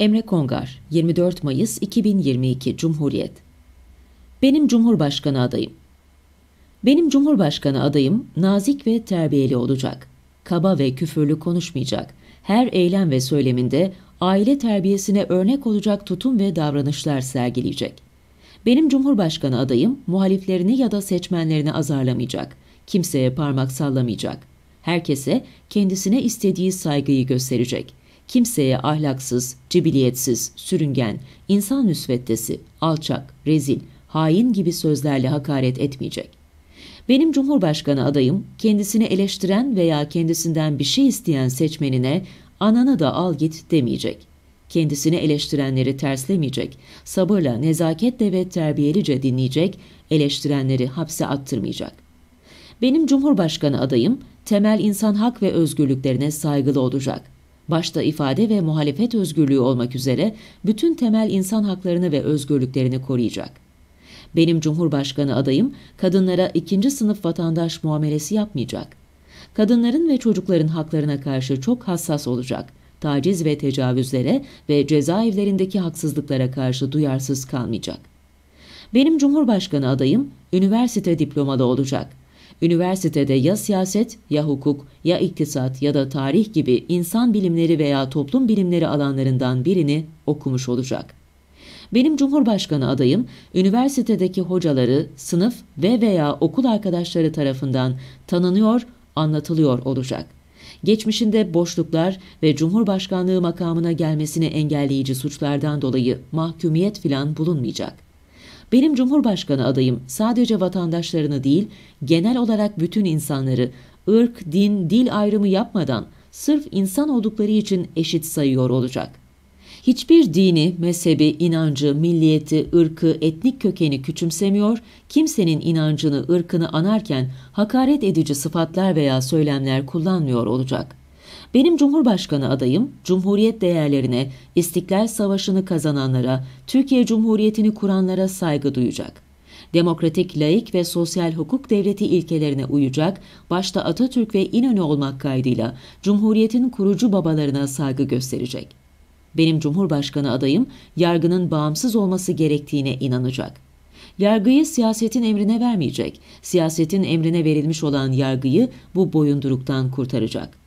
Emre Kongar, 24 Mayıs 2022 Cumhuriyet Benim Cumhurbaşkanı adayım. Benim Cumhurbaşkanı adayım nazik ve terbiyeli olacak. Kaba ve küfürlü konuşmayacak. Her eylem ve söyleminde aile terbiyesine örnek olacak tutum ve davranışlar sergileyecek. Benim Cumhurbaşkanı adayım muhaliflerini ya da seçmenlerini azarlamayacak. Kimseye parmak sallamayacak. Herkese kendisine istediği saygıyı gösterecek kimseye ahlaksız, cibiliyetsiz, sürüngen, insan nüsvettesi, alçak, rezil, hain gibi sözlerle hakaret etmeyecek. Benim Cumhurbaşkanı adayım kendisini eleştiren veya kendisinden bir şey isteyen seçmenine ananı da al git demeyecek. Kendisini eleştirenleri terslemeyecek, sabırla, nezaketle ve terbiyelice dinleyecek, eleştirenleri hapse attırmayacak. Benim Cumhurbaşkanı adayım temel insan hak ve özgürlüklerine saygılı olacak.'' başta ifade ve muhalefet özgürlüğü olmak üzere bütün temel insan haklarını ve özgürlüklerini koruyacak. Benim Cumhurbaşkanı adayım kadınlara ikinci sınıf vatandaş muamelesi yapmayacak. Kadınların ve çocukların haklarına karşı çok hassas olacak. Taciz ve tecavüzlere ve cezaevlerindeki haksızlıklara karşı duyarsız kalmayacak. Benim Cumhurbaşkanı adayım üniversite diplomalı olacak.'' Üniversitede ya siyaset, ya hukuk, ya iktisat ya da tarih gibi insan bilimleri veya toplum bilimleri alanlarından birini okumuş olacak. Benim Cumhurbaşkanı adayım, üniversitedeki hocaları, sınıf ve veya okul arkadaşları tarafından tanınıyor, anlatılıyor olacak. Geçmişinde boşluklar ve Cumhurbaşkanlığı makamına gelmesini engelleyici suçlardan dolayı mahkumiyet filan bulunmayacak. Benim Cumhurbaşkanı adayım sadece vatandaşlarını değil, genel olarak bütün insanları, ırk, din, dil ayrımı yapmadan sırf insan oldukları için eşit sayıyor olacak. Hiçbir dini, mezhebi, inancı, milliyeti, ırkı, etnik kökeni küçümsemiyor, kimsenin inancını, ırkını anarken hakaret edici sıfatlar veya söylemler kullanmıyor olacak.'' Benim Cumhurbaşkanı adayım, Cumhuriyet değerlerine, İstiklal Savaşı'nı kazananlara, Türkiye Cumhuriyeti'ni kuranlara saygı duyacak demokratik, laik ve sosyal hukuk devleti ilkelerine uyacak, başta Atatürk ve İnönü olmak kaydıyla Cumhuriyet'in kurucu babalarına saygı gösterecek. Benim Cumhurbaşkanı adayım, yargının bağımsız olması gerektiğine inanacak. Yargıyı siyasetin emrine vermeyecek, siyasetin emrine verilmiş olan yargıyı bu boyunduruktan kurtaracak.''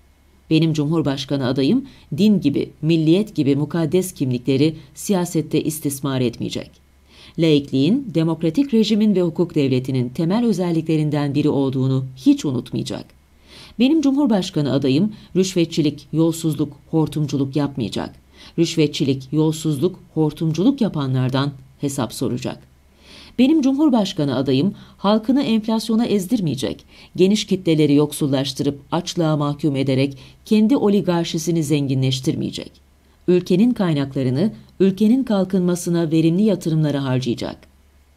Benim Cumhurbaşkanı adayım din gibi, milliyet gibi mukaddes kimlikleri siyasette istismar etmeyecek. Laikliğin, demokratik rejimin ve hukuk devletinin temel özelliklerinden biri olduğunu hiç unutmayacak. Benim Cumhurbaşkanı adayım rüşvetçilik, yolsuzluk, hortumculuk yapmayacak. Rüşvetçilik, yolsuzluk, hortumculuk yapanlardan hesap soracak. Benim Cumhurbaşkanı adayım halkını enflasyona ezdirmeyecek, geniş kitleleri yoksullaştırıp açlığa mahkum ederek kendi oligarşisini zenginleştirmeyecek. Ülkenin kaynaklarını ülkenin kalkınmasına verimli yatırımlara harcayacak.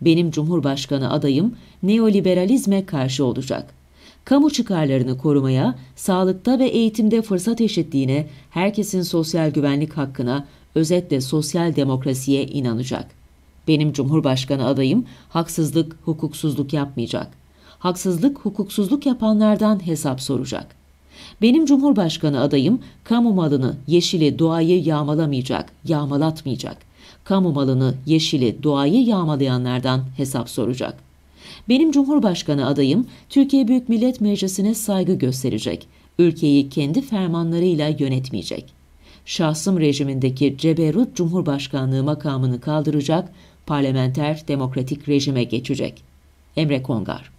Benim Cumhurbaşkanı adayım neoliberalizme karşı olacak.'' kamu çıkarlarını korumaya, sağlıkta ve eğitimde fırsat eşitliğine, herkesin sosyal güvenlik hakkına, özetle sosyal demokrasiye inanacak.'' Benim Cumhurbaşkanı adayım haksızlık, hukuksuzluk yapmayacak. Haksızlık, hukuksuzluk yapanlardan hesap soracak. Benim Cumhurbaşkanı adayım kamu malını, yeşili, doğayı yağmalamayacak, yağmalatmayacak. Kamu malını, yeşili, doğayı yağmalayanlardan hesap soracak. Benim Cumhurbaşkanı adayım Türkiye Büyük Millet Meclisi'ne saygı gösterecek. Ülkeyi kendi fermanlarıyla yönetmeyecek.'' şahsım rejimindeki ceberut cumhurbaşkanlığı makamını kaldıracak, parlamenter demokratik rejime geçecek. Emre Kongar